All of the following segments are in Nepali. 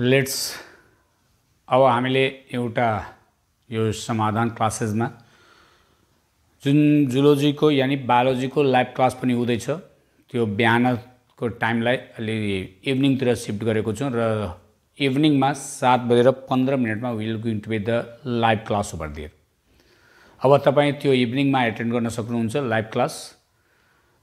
लेट्स अब हामीले एउटा यो समाधान क्लासेसमा जुन जुलोजीको यानि बायोलोजीको लाइभ क्लास पनि हुँदैछ त्यो बिहानको टाइमलाई अलि इभिनिङतिर सिफ्ट गरेको छौँ र इभिनिङमा सात बजेर पन्ध्र मिनटमा will going to be the live class over there अब तपाईँ त्यो इभिनिङमा एटेन्ड गर्न सक्नुहुन्छ लाइभ क्लास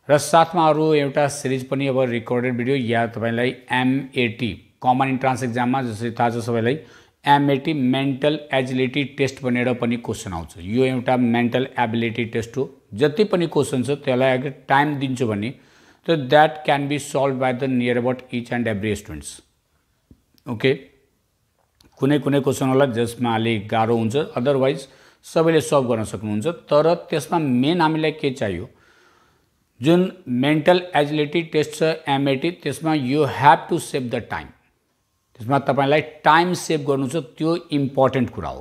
र साथमा अरू एउटा सिरिज पनि अब रेकर्डेड भिडियो या तपाईँलाई एमएटी कमन इन्ट्रान्स एक्जाममा जसरी थाहा छ सबैलाई एमएटी मेन्टल एजिलिटी टेस्ट भनेर पनि क्वेसन आउँछ यो एउटा मेन्टल एबिलिटी टेस्ट हो जति पनि क्वेसन छ त्यसलाई अगर टाइम दिन्छु भने त that can be solve by the near about each and every students okay कुनै कुनै क्वेसन होला जसमा अलिक गाह्रो हुन्छ अदरवाइज सबैले सल्भ गर्न सक्नुहुन्छ तर त्यसमा मेन हामीलाई के चाहियो जुन मेन्टल एजिलिटी टेस्ट छ एमएटी त्यसमा you have to save the time जसमा तपाईँलाई टाइम सेभ गर्नु छ त्यो इम्पोर्टेन्ट कुरा हो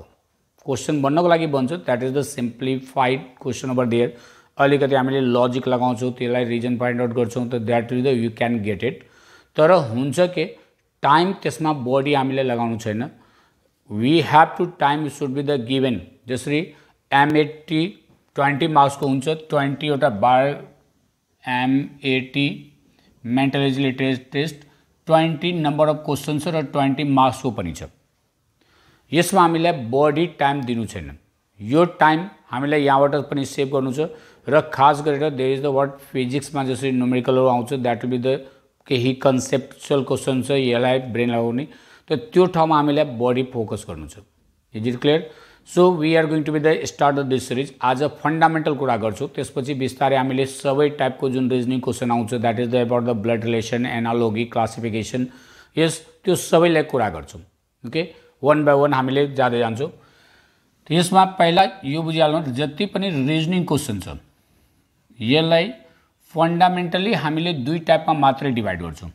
क्वेसन बन्नको लागि भन्छु that is the simplified question number there अलिकति हामीले लजिक लगाउँछौँ त्यसलाई रिजन फाइन्ड आउट गर्छौँ त that is the you can get it तर हुन्छ के टाइम त्यसमा बडी हामीले लगाउनु छैन we have to time should be the given जसरी एमएटी ट्वेन्टी मार्क्सको हुन्छ ट्वेन्टीवटा बार MAT mental age test twenty number of questions र ट्वेन्टी मार्क्सको पनि छ यसमा हामीलाई बडी टाइम दिनु छैन यो टाइम हामीलाई यहाँबाट पनि सेभ गर्नु छ र खास गरेर देयर इज द वर्ड फिजिक्समा जसरी न्युमेरिकलहरू आउँछ द्याट विल बी द केही कन्सेप्चुअल क्वेसन छ यसलाई ब्रेन लगाउने त त्यो ठाउँमा हामीलाई बडी फोकस गर्नु छ is it clear so we are going to be the start of this series આજ અ ફંડામેન્ટલ कुरा गर्छु त्यसपछि बिस्तारै हामीले सबै टाइपको जुन रिजनिङ क्वेसन आउँछ that is the about the blood relation analogy classification यस त्यो सबैलाई कुरा गर्छौँ ओके वान बाई वान हामीले जाँदै जान्छौँ यसमा पहिला यो बुझिहाल्नु जी रिजनिंग क्वेश्चन क्वेसन छ यसलाई फन्डामेन्टली हामीले दुई टाइपमा मात्रै डिभाइड गर्छौँ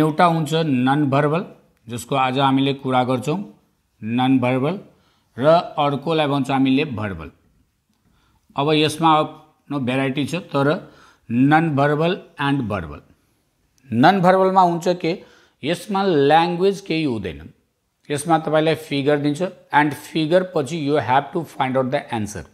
एउटा नन भर्बल जिसको आज हामीले कुरा गर्छौँ नन भर्बल र अर्कोलाई भन्छ हामीले भर्बल अब यसमा आफ्नो भेराइटी छ तर non verbal and verbal non भर्बलमा हुन्छ के यसमा ल्याङ्ग्वेज केही हुँदैन यसमा तपाईँलाई फिगर दिन्छ एन्ड फिगर पछि you have to find out the answer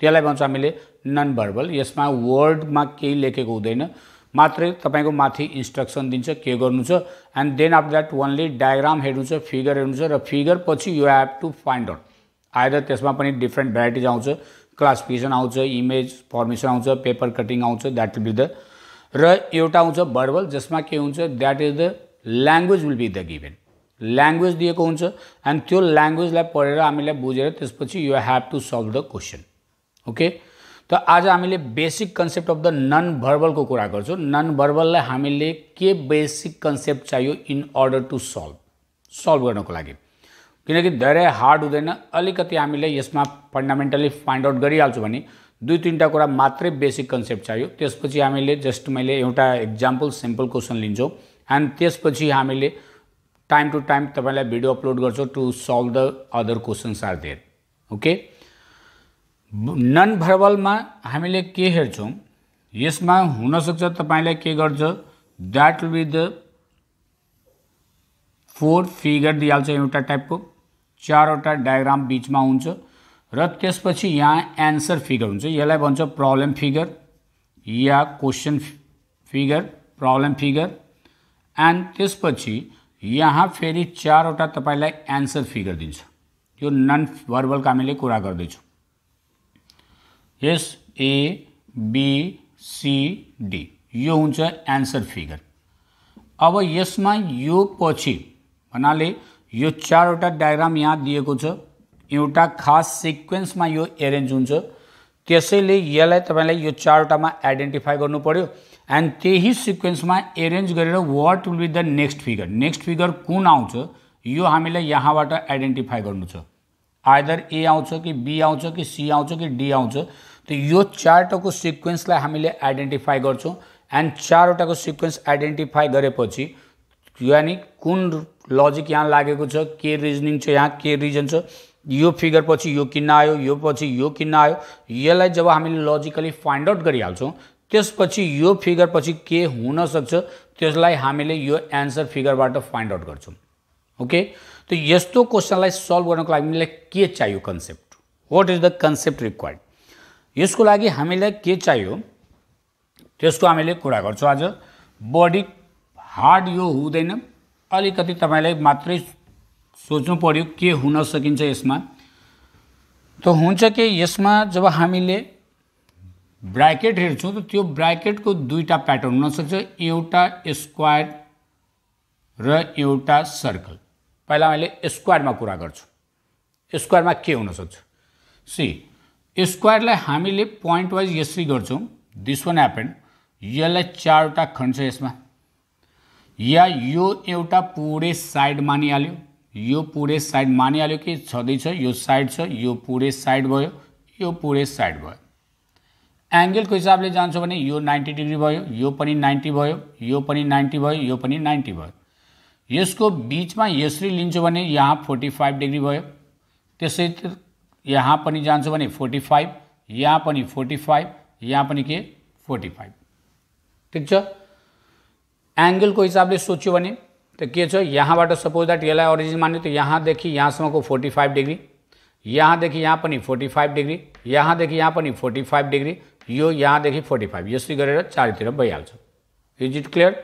त्यसलाई भन्छ हामीले नन भर्बल यसमा वर्डमा केही लेखेको हुँदैन मात्रै तपाईँको माथि इन्स्ट्रक्सन दिन्छ के गर्नु छ and then after that only diagram हेर्नु छ फिगर हेर्नु छ र फिगर पछि you have to find out आएर त्यसमा पनि डिफ्रेन्ट भेराइटिज आउँछ क्लासिफिकेसन आउँछ इमेज फर्मेसन आउँछ पेपर कटिङ आउँछ द्याट विल बी द र एउटा आउँछ बर्बल जसमा के हुन्छ that is the language will be the given language दिएको हुन्छ एन्ड त्यो ल्याङ्ग्वेजलाई पढेर हामीलाई बुझेर त्यसपछि you have to solve the question okay त आज हामीले basic concept of the non भर्बलको कुरा गर्छौँ नन भर्बललाई हामीले के बेसिक कन्सेप्ट चाहियो in order to solve solve गर्नको लागि किनकि धेरै हार्ड हुँदैन अलिकति हामीले यसमा फन्डामेन्टली फाइन्ड आउट गरिहाल्छौँ भने दुई तिनवटा कुरा मात्रै बेसिक कन्सेप्ट चाहियो त्यसपछि हामीले जस्ट मैले एउटा इक्जाम्पल सिम्पल क्वेसन लिन्छौँ एन्ड त्यसपछि हामीले टाइम टु टाइम तपाईँलाई भिडियो अपलोड गर्छौँ to solve the other questions are there okay non भर्बलमा हामीले के हेर्छौँ यसमा हुनसक्छ तपाईँलाई के गर्छ that will the four figure दिइहाल्छ एउटा टाइपको चारवटा डायग्राम बिचमा हुन्छ र त्यसपछि यहाँ एन्सर फिगर हुन्छ यसलाई भन्छ प्रब्लम फिगर या question figure problem figure and त्यसपछि यहाँ फेरि चारवटा तपाईँलाई एन्सर फिगर दिन्छ यो नन भर्बलको हामीले कुरा गर्दैछौँ यस ए बी सी डी यो हुन्छ एन्सर फिगर अब यसमा यो पछि भन्नाले यो चारवटा डायग्राम यहाँ दिएको छ एउटा खास सिक्वेन्समा यो एरेन्ज हुन्छ त्यसैले यसलाई तपाईँलाई यो चारवटामा आइडेन्टिफाई गर्नु पऱ्यो एन्ड त्यही सिक्वेन्समा एरेन्ज गरेर what will be the next figure next figure कुन आउँछ यो हामीलाई यहाँबाट आइडेन्टिफाई गर्नु छ आइदर ए आउँछ कि बी आउँछ कि सी आउँछ कि डी आउँछ त यो चारवटाको सिक्वेन्सलाई हामीले आइडेन्टिफाई गर्छौँ एन्ड चारवटाको सिक्वेन्स आइडेन्टिफाई गरेपछि यानि कुन लजिक यहाँ लागेको छ के रिजनिङ छ यहाँ के रिजन छ यो फिगर पछि यो किन्न आयो यो पछि यो किन्न आयो यसलाई जब हामीले लजिकली फाइन्ड आउट गरिहाल्छौँ त्यसपछि यो फिगर पछि के हुनसक्छ त्यसलाई हामीले यो एन्सर फिगरबाट फाइन्ड आउट गर्छौँ ओके त यस्तो क्वेसनलाई सल्भ गर्नको लागि हामीलाई के चाहियो concept what is the concept required यसको लागि हामीलाई के चाहियो त्यसको हामीले कुरा गर्छौँ आज बडी हार्ड यो हुँदैन अलिकति तपाईँलाई मात्रै सोच्नु पऱ्यो के हुन सकिन्छ यसमा त हुन्छ कि यसमा जब हामीले ब्राकेट हेर्छौँ त त्यो ब्राकेटको दुईवटा प्याटर्न हुनसक्छ एउटा स्क्वायर र एउटा सर्कल पहिला मैले स्क्वायरमा कुरा गर्छु स्क्वायरमा के हुनसक्छ सी स्क्वायरलाई हामीले पोइन्ट वाइज यसरी गर्छौँ दिस वान एपेन्ड यसलाई चारवटा खण्ड छ यसमा या यो एउटा पुरै साइड मानिहाल्यो यो पुरै साइड मानिहाल्यो कि छँदैछ यो साइड छ यो पुरै साइड भयो यो पुरै साइड भयो एङ्गलको हिसाबले जान्छ भने यो नाइन्टी डिग्री भयो यो पनि नाइन्टी भयो यो पनि नाइन्टी भयो यो पनि नाइन्टी भयो यसको बिचमा यसरी लिन्छौँ भने यहाँ फोर्टी फाइभ डिग्री भयो त्यसै यहाँ पर जान्छ भने फोर्टी फाइव यहाँ पनि फोर्टी फाइव यहाँ पर के फोर्टी फाइव ठीक छ एङ्गलको हिसाबले सोच्यो भने त तो के यहाँ बा सपोज दैट यसलाई ओरिजिन यहाँ देखि यहाँसम को फोर्टी फाइव डिग्री यहाँ देखि यहाँ पनि फोर्टी फाइव डिग्री देखि यहाँ पर फोर्टी फाइव डिग्री यो यहाँ देखि फोर्टी फाइव यसरी चार चारैतिर इज इट क्लियर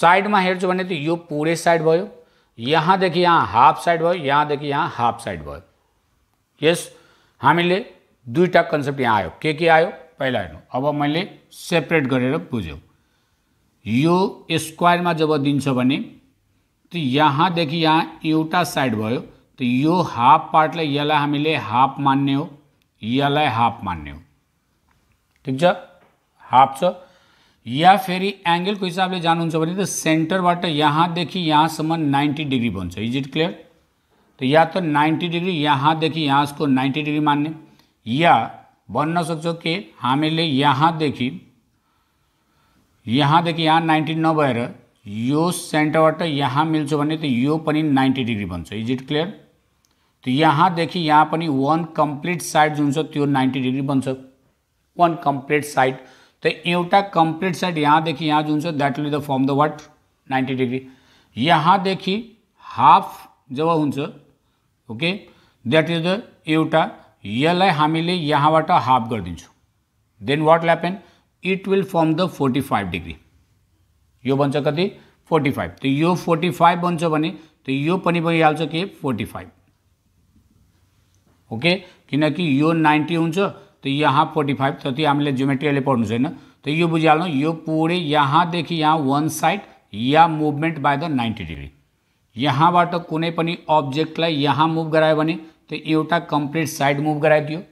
साइड में भने तो यो पूरे साइड यहाँ यहाँदेखि यहाँ हाफ साइड यहाँ यहाँदेखि यहाँ हाफ साइड भो यस हामीले दुईवटा कन्सेप्ट यहाँ आयो के के आयो पहिला हेर्नु अब मैले सेपरेट गरेर बुझ्यौँ यो स्क्वायरमा जब दिन्छ भने त्यो यहाँदेखि यहाँ एउटा साइड भयो त यो हाफ पार्टलाई यसलाई हामीले हाफ मान्ने हो यसलाई हाफ मान्ने हो ठिक छ हाफ छ या फेरि एङ्गलको हिसाबले जानुहुन्छ भने त सेन्टरबाट यहाँदेखि यहाँसम्म नाइन्टी डिग्री भन्छ इज इट क्लियर तो या तो 90 डिग्री यहाँ देखिए यहाँ इसको 90 डिग्री मानने या बन सको कि हमें यहाँ देखी यहाँ यहाँ नाइन्टी भर यो सेन्टरबाट यहाँ मिल्छौँ भने तो यो पनी नाइन्टी डिग्री बन इज इट क्लियर तो यहाँ देखी यहाँ पर वन कम्प्लिट साइड जो त्यो नाइन्टी डिग्री बन वन कम्प्लिट साइड तो एटा कम्प्लिट साइड यहाँ यहाँदेखि यहाँ जो that will the form the what ninety degree यहाँ देखी हाफ जब हो ओके दैट इज ધ એવટા યલય हामीले हाफ कर दू then what happen it will form the forty five degree यो बन्छ कति फोर्टी फाइव तो यो फोर्टी फाइव बन तो त यो पनि के फोर्टी फाइव ओके क्योंकि यो नाइन्टी हो त यहाँ फोर्टी फाइव त हमें हामीले ज्योमेट्रीले पढ्नु छैन त तो यो बुझिहाल्नु यो पुरै यहाँदेखि यहाँ वन साइड या movement by the ninety degree यहाँ बा कुछ अब्जेक्टलाई यहाँ मूव कराए तो एटा कंप्लीट साइड मुभ कराइद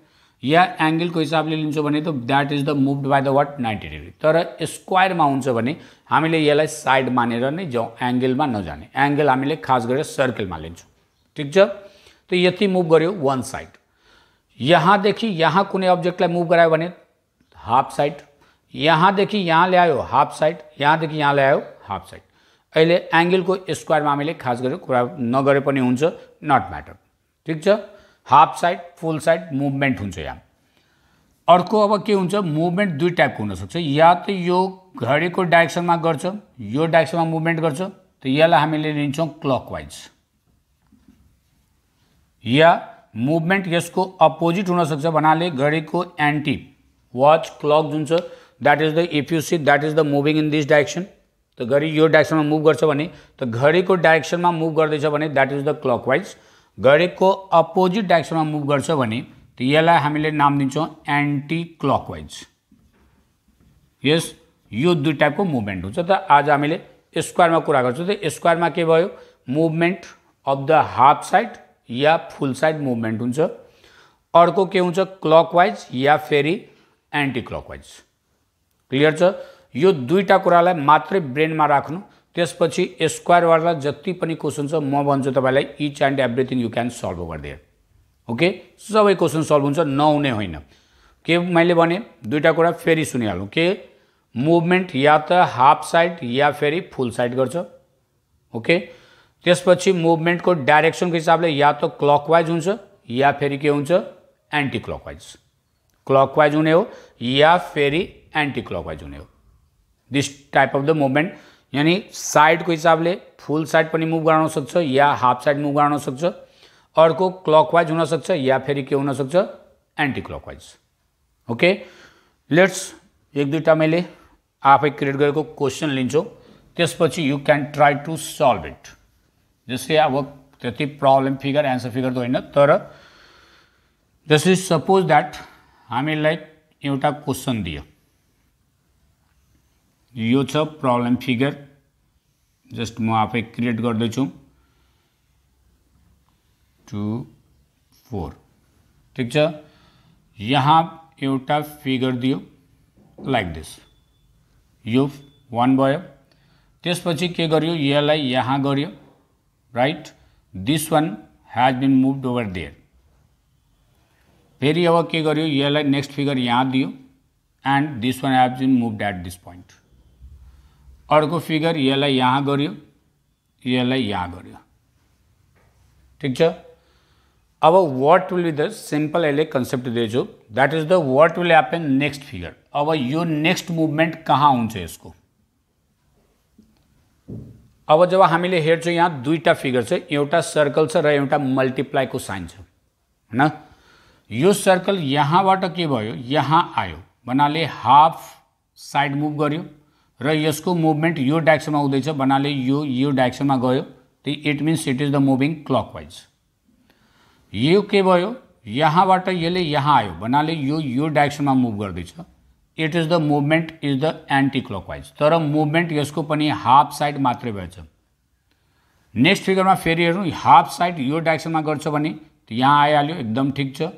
या को हिसाब से लिंक तो that is the move by the what ninety degree तर स्क्वायर में भने हमें इस साइड मानेर जाऊँ एंगल में नजाने एंगल हमें खास सर्कल में लिंक ठीक है तो ये मूव गयो वन साइड यहाँ देखि यहाँ कुछ ऑब्जेक्ट मुभ कराए हाफ साइड यहाँ देखि यहाँ लिया हाफ साइड यहाँ देखि यहाँ लिया हाफ साइड अहिले एंगल को स्क्वायर में हमें कुरा नगरे पनि हुन्छ नट मैटर ठीक है half side full side movement हो यहाँ अब के हुन्छ दुई टाइप को हुनसक्छ या तो यह घड़ी को गर्छ में डाइरेक्सनमा मुभमेन्ट गर्छ त यसलाई हामीले लिन्छौँ क्लक या मुभमेन्ट इसको अपोजिट हुनसक्छ घड़ी को एंटी वाच क्लक जो that is the if you see that is the moving in this direction तो घड़ी यो में मूव कर भने घड़ी को डाइरेक्शन में मूव करते that is the clockwise को अपोजिट डाइरेक्शन में मूव कर त नाम दिशं एंटी क्लक वाइज यस यो दुई को मुभमेन्ट हुन्छ त आज हमें स्क्वायर में कुरा कर स्क्वायर में के भो movement of the half side या फुल साइड मुभमेंट हुन्छ अर्को के होता क्लकवाइज या फेरी एंटी क्लकवाइज क्लि क्लियर यो दुईवटा कुरालाई मात्रै ब्रेनमा राख्नु त्यसपछि स्क्वायरवाला जति पनि क्वेसन छ म भन्छु तपाईँलाई each and everything you can solve over there okay सबै क्वेसन सल्भ हुन्छ नहुने होइन के मैले भने दुईवटा कुरा फेरि सुनिहालौँ के मुभमेन्ट या त हाफ साइड या फेरि फुल साइड गर्छ ओके त्यसपछि मुभमेन्टको डाइरेक्सनको हिसाबले या त क्लकवाइज हुन्छ या फेरि के हुन्छ एन्टी क्लकवाइज क्लकवाइज हुने हो या फेरि एन्टी क्लकवाइज हुने हो this type of the movement યાની સાઇડ કોઈ હિસાબ લે ફૂલ સાઇડ પણ મૂવ ગણાણો શકશો યા હાફ સાઇડ મૂવ ગણાણો શકશો અડકો ક્લોકવાઇઝ હોઈ શકશે યા ફેરી કેવું હોઈ શકશે એન્ટી ક્લોકવાઇઝ ઓકે લેટ્સ એક દુટા મેલે આપ એક ક્રિએટ गरेको क्वेश्चन लिन्छौ त्यसपछि you can try to solve it जस्तै अब त्यति प्रब्लम फिगर एन्सर फिगर त होइन तर जस्तै सपोज द्याट हामीलाई एउटा क्वेसन दियो यो छ प्रब्लम फिगर जस्ट म आफै क्रिएट गर्दैछु टु फोर ठिक छ यहाँ एउटा फिगर दियो लाइक दिस यो वान भयो त्यसपछि के गर्यो यसलाई यहाँ गर्यो right this one has been moved over there फेरि अब के गर्यो यसलाई नेक्स्ट फिगर यहाँ दियो and this one has been moved at this point अर्को फिगर यसलाई यहाँ गऱ्यो यसलाई यहाँ गऱ्यो ठिक छ अब what will be the simple यसले कन्सेप्ट दिएछु that is the what will happen next figure अब यो नेक्स्ट मुभमेन्ट कहाँ हुन्छ यसको अब जब हामीले हेर्छौँ यहाँ दुईवटा फिगर छ एउटा सर्कल छ र एउटा मल्टिप्लाईको साइन छ होइन यो सर्कल यहाँबाट के भयो यहाँ आयो भन्नाले हाफ साइड मुभ गर्यो र यसको मुभमेन्ट यो डाइरेक्सनमा हुँदैछ भन्नाले यो यो डाइरेक्सनमा गयो त्यो it means it is the moving clockwise यो के भयो यहाँबाट यसले यहाँ आयो भन्नाले यो यो डाइरेक्सनमा मुभ गर्दैछ it is the movement is the anticlockwise तर मुभमेन्ट यसको पनि हाफ साइड मात्रै भएछ नेक्स्ट फिगरमा फेरि हेरौँ हाफ साइड यो डाइरेक्सनमा गर्छ भने यहाँ आइहाल्यो एकदम ठिक छ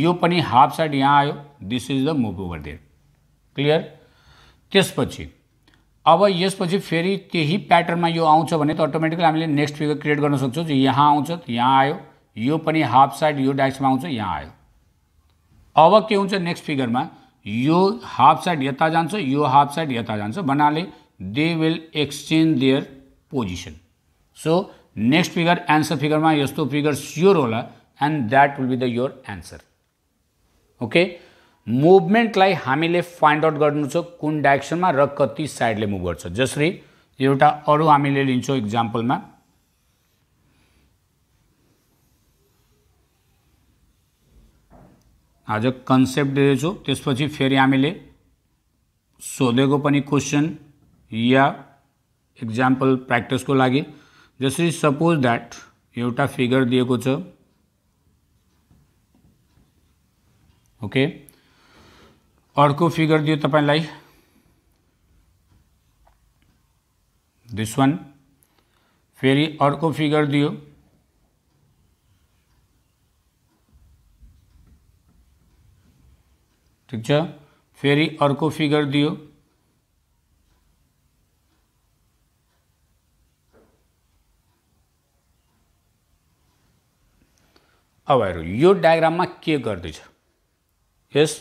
यो पनि हाफ साइड यहाँ आयो this is the move over there clear त्यसपछि अब इस फेरि त्यही पैटर्न में यह भने त अटोमेटिकली नेक्स्ट फिगर क्रिएट कर सक्छौँ यहाँ आँच यहाँ आयो योग हाफ साइड यो में आँच यहाँ आयो अब के हुन्छ फिगर में यो हाफ साइड यो हाफ साइड यता they will exchange their position so next figure answer figure में यो फिगर स्योर होला and that will be the your answer okay मुभमेन्टलाई हामीले फाइन्ड आउट गर्नु छ कुन डाइरेक्सनमा र कति साइडले मुभ गर्छ जसरी एउटा अरू हामीले लिन्छौँ इक्जाम्पलमा आज कन्सेप्ट दिँदैछु त्यसपछि फेरि हामीले सोधेको पनि क्वेसन या इक्जाम्पल प्र्याक्टिसको लागि जसरी सपोज द्याट एउटा फिगर दिएको छ ओके अर्को फिगर दियो तपाईँलाई दिस वान फेरि अर्को फिगर दियो ठिक छ फेरि अर्को फिगर दियो अब हेरौँ यो डायग्राममा के गर्दैछ यस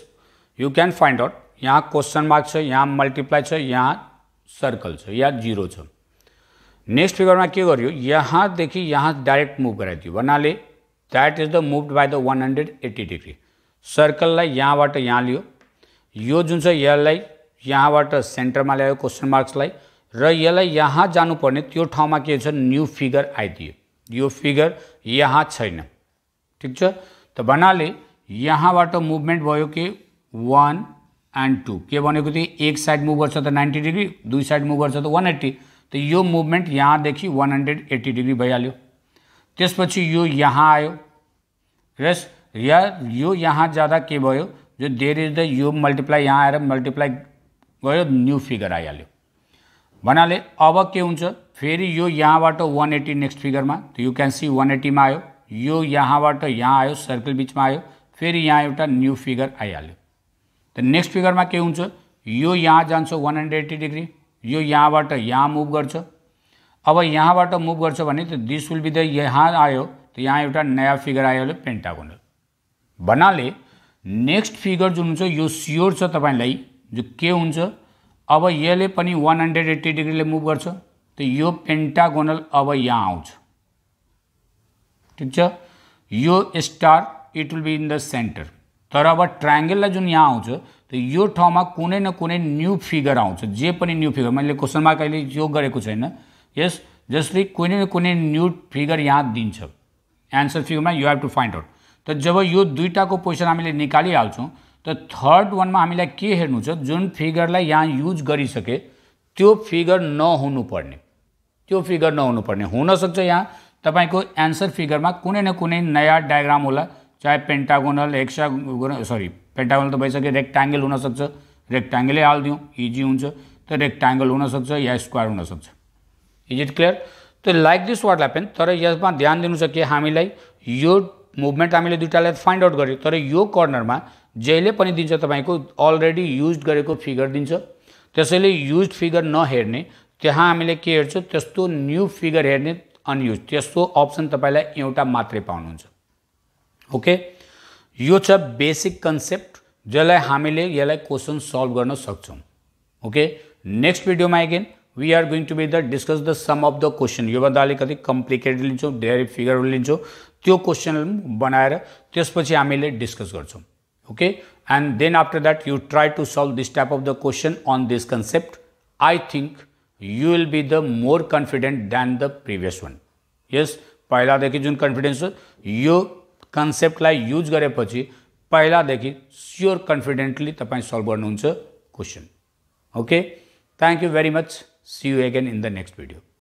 यु क्यान फाइन्ड आउट यहाँ क्वेसन मार्क्स छ यहाँ मल्टिप्लाई छ यहाँ सर्कल छ यहाँ जिरो छ नेक्स्ट फिगरमा के गर्यो यहाँदेखि यहाँ डाइरेक्ट मुभ गराइदियो भन्नाले that is the move by the one hundred eighty degree सर्कललाई यहाँबाट यहाँ लियो यो जुन छ यसलाई यहाँबाट सेन्टरमा ल्यायो क्वेसन मार्क्सलाई र यसलाई यहाँ जानुपर्ने त्यो ठाउँमा के छ न्यू फिगर आइदियो यो फिगर यहाँ छैन ठिक छ त भन्नाले यहाँबाट मुभमेन्ट भयो कि वन एंड टू के बने को तो एक साइड मुव कर नाइन्टी डिग्री दुई साइड मुव कर वन वान एट्टी यह मुवमेंट यहाँ देखी वन हंड्रेड एट्टी डिग्री ते त्यसपछि यो यहाँ आयो रेस या यो यहाँ ज्यादा के भो जो देयर इज द यो मल्टिप्लाई यहाँ आए मल्टिप्लाई गयो न्यू फिगर आईहाल भाला अब के हो फेरि यो बा वान एट्टी नेक्स्ट में तो यू कैन सी एटी में आयो यो बा यहाँ आयो सर्कल बीच में आयो फे यहाँ एटा न्यू फिगर आइहाल्यो नेक्स्ट फिगरमा के हुन्छ यो यहाँ जान्छ वान हन्ड्रेड एट्टी डिग्री यो यहाँबाट यहाँ मुभ गर्छ अब यहाँबाट मुभ गर्छ भने त दिस विल बी द यहाँ आयो त यहाँ एउटा नयाँ फिगर आयो पेन्टागोनल भन्नाले नेक्स्ट फिगर जुन हुन्छ यो स्योर छ तपाईँलाई जो के हुन्छ अब यसले पनि वान हन्ड्रेड एट्टी डिग्रीले मुभ गर्छ त यो पेन्टागोनल अब यहाँ आउँछ ठिक छ यो star it will be in the centre तर अब ट्राइङ्गललाई जुन यहाँ आउँछ त यो ठाउँमा कुनै न कुनै न्यू फिगर आउँछ जे पनि न्यू फिगर मैले क्वेसनमा कहिले योग गरेको छैन यस जसले कुनै न कुनै न्यू फिगर यहाँ दिन्छ एन्सर फिगरमा you have to find out त जब यो दुइटाको पोइसन हामीले निकालिहाल्छौँ त थर्ड वानमा हामीलाई के हेर्नु छ जुन फिगरलाई यहाँ युज गरिसके त्यो फिगर नहुनुपर्ने त्यो फिगर नहुनुपर्ने हुनसक्छ यहाँ तपाईँको एन्सर फिगरमा कुनै न कुनै नयाँ डायग्राम होला चाहे पेन्टागोनल हेक्सा सरी पेन्टागोनल त भइसक्यो रेक्टाङ्गल हुनसक्छ रेक्टाङ्गलै हालिदिउँ इजी हुन्छ त रेक्टाङ्गल हुनसक्छ या स्क्वायर हुनसक्छ इज इट क्लियर त लाइक दिस वाट ह्यापन तर यसमा ध्यान दिनु सकियो हामीलाई यो मुभमेन्ट हामीले दुइटालाई फाइन्ड आउट गर्यो तर यो कर्नरमा जहिले पनि दिन्छ तपाईँको अलरेडी युज गरेको फिगर दिन्छ त्यसैले युज फिगर नहेर्ने त्यहाँ हामीले के हेर्छौँ त्यस्तो न्यू फिगर हेर्ने अनयुज त्यस्तो अप्सन तपाईँलाई एउटा मात्रै पाउनुहुन्छ ओके यो छ बेसिक कन्सेप्ट जसलाई हामीले यसलाई क्वेसन सल्भ गर्न सक्छौँ ओके नेक्स्ट भिडियोमा again we are going to be the discuss the some of the question योभन्दा अलिकति कम्प्लिकेटेड लिन्छौँ धेरै फिगर लिन्छौँ त्यो क्वेसन बनाएर त्यसपछि हामीले डिस्कस गर्छौँ okay and then after that you try to solve this type of the question on this concept I think you will be the more confident than the previous one यस पहिलादेखि जुन कन्फिडेन्स हो यो कंसेप्ट यूज करे पैलादी स्योर कन्फिडेन्टली तल्व करूँ question okay thank you very much see you again in the next video